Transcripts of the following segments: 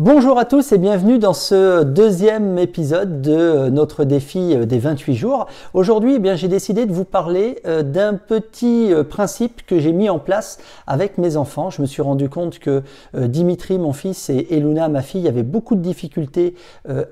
Bonjour à tous et bienvenue dans ce deuxième épisode de notre défi des 28 jours. Aujourd'hui, eh bien, j'ai décidé de vous parler euh, d'un petit euh, principe que j'ai mis en place avec mes enfants. Je me suis rendu compte que euh, Dimitri, mon fils, et Eluna, ma fille, avaient beaucoup de difficultés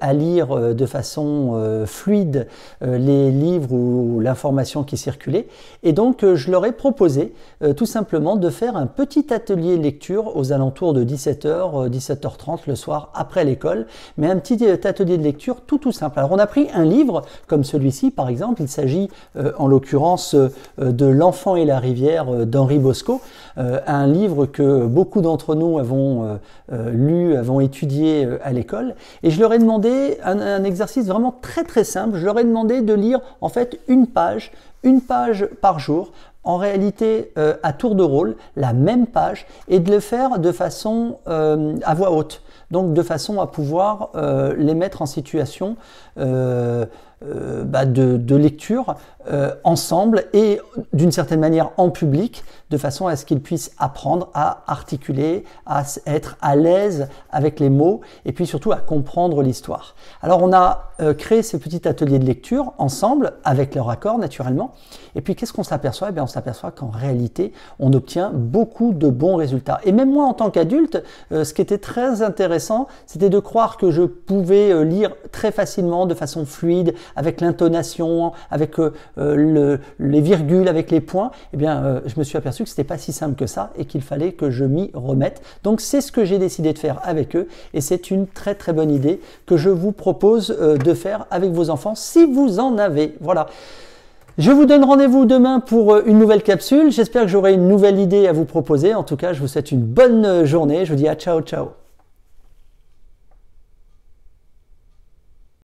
à lire de façon fluide les livres ou l'information qui circulait. Et donc, je leur ai proposé tout simplement de faire un petit atelier lecture aux alentours de 17h, 17h30 le soir après l'école, mais un petit atelier de lecture tout tout simple. Alors on a pris un livre comme celui-ci par exemple, il s'agit euh, en l'occurrence euh, de L'enfant et la rivière euh, d'Henri Bosco, un livre que beaucoup d'entre nous avons lu, avons étudié à l'école, et je leur ai demandé un exercice vraiment très très simple, je leur ai demandé de lire en fait une page, une page par jour en réalité euh, à tour de rôle la même page et de le faire de façon euh, à voix haute, donc de façon à pouvoir euh, les mettre en situation euh, bah, de, lecture euh, ensemble et d'une certaine manière en public, de façon à ce qu'ils puissent apprendre à articuler, à être à l'aise avec les mots et puis surtout à comprendre l'histoire. Alors on a euh, créé ces petits ateliers de lecture ensemble, avec leur accord naturellement. Et puis qu'est-ce qu'on s'aperçoit eh On s'aperçoit qu'en réalité, on obtient beaucoup de bons résultats. Et même moi en tant qu'adulte, ce qui était très intéressant, c'était de croire que je pouvais lire très facilement, de façon fluide, avec l'intonation, avec euh, euh, les virgules, avec les points, eh bien, euh, je me suis aperçu que ce n'était pas si simple que ça et qu'il fallait que je m'y remette. Donc, c'est ce que j'ai décidé de faire avec eux et c'est une très très bonne idée que je vous propose de faire avec vos enfants si vous en avez. Voilà. Je vous donne rendez-vous demain pour une nouvelle capsule. J'espère que j'aurai une nouvelle idée à vous proposer. En tout cas, je vous souhaite une bonne journée. Je vous dis à ciao ciao.